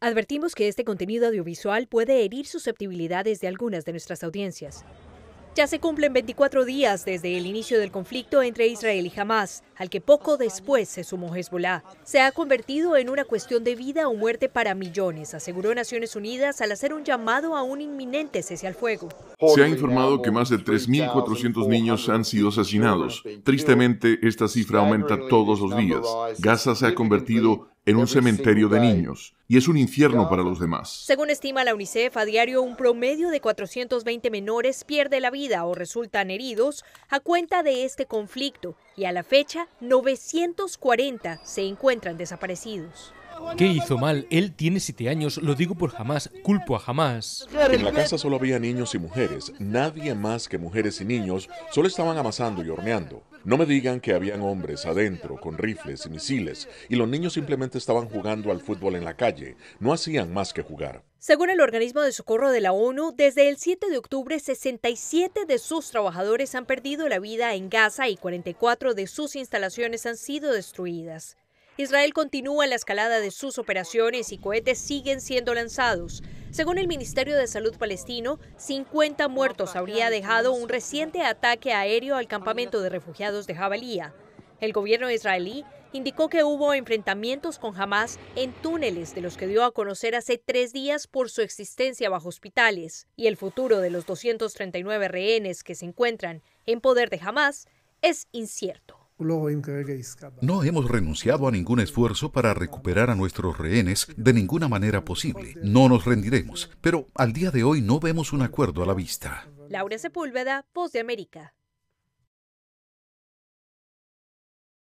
Advertimos que este contenido audiovisual puede herir susceptibilidades de algunas de nuestras audiencias. Ya se cumplen 24 días desde el inicio del conflicto entre Israel y Hamas, al que poco después se sumó Hezbollah. Se ha convertido en una cuestión de vida o muerte para millones, aseguró Naciones Unidas al hacer un llamado a un inminente cese al fuego. Se ha informado que más de 3.400 niños han sido asesinados. Tristemente, esta cifra aumenta todos los días. Gaza se ha convertido en un cementerio de niños y es un infierno para los demás. Según estima la UNICEF, a diario un promedio de 420 menores pierde la vida o resultan heridos a cuenta de este conflicto y a la fecha 940 se encuentran desaparecidos. ¿Qué hizo mal? Él tiene siete años, lo digo por jamás, culpo a jamás. En la casa solo había niños y mujeres, nadie más que mujeres y niños, solo estaban amasando y horneando. No me digan que habían hombres adentro con rifles y misiles y los niños simplemente estaban jugando al fútbol en la calle, no hacían más que jugar. Según el organismo de socorro de la ONU, desde el 7 de octubre 67 de sus trabajadores han perdido la vida en Gaza y 44 de sus instalaciones han sido destruidas. Israel continúa la escalada de sus operaciones y cohetes siguen siendo lanzados. Según el Ministerio de Salud palestino, 50 muertos habría dejado un reciente ataque aéreo al campamento de refugiados de Jabalía. El gobierno israelí indicó que hubo enfrentamientos con Hamas en túneles de los que dio a conocer hace tres días por su existencia bajo hospitales, y el futuro de los 239 rehenes que se encuentran en poder de Hamas es incierto. No hemos renunciado a ningún esfuerzo para recuperar a nuestros rehenes de ninguna manera posible. No nos rendiremos, pero al día de hoy no vemos un acuerdo a la vista. Laura Sepúlveda, Voz de América.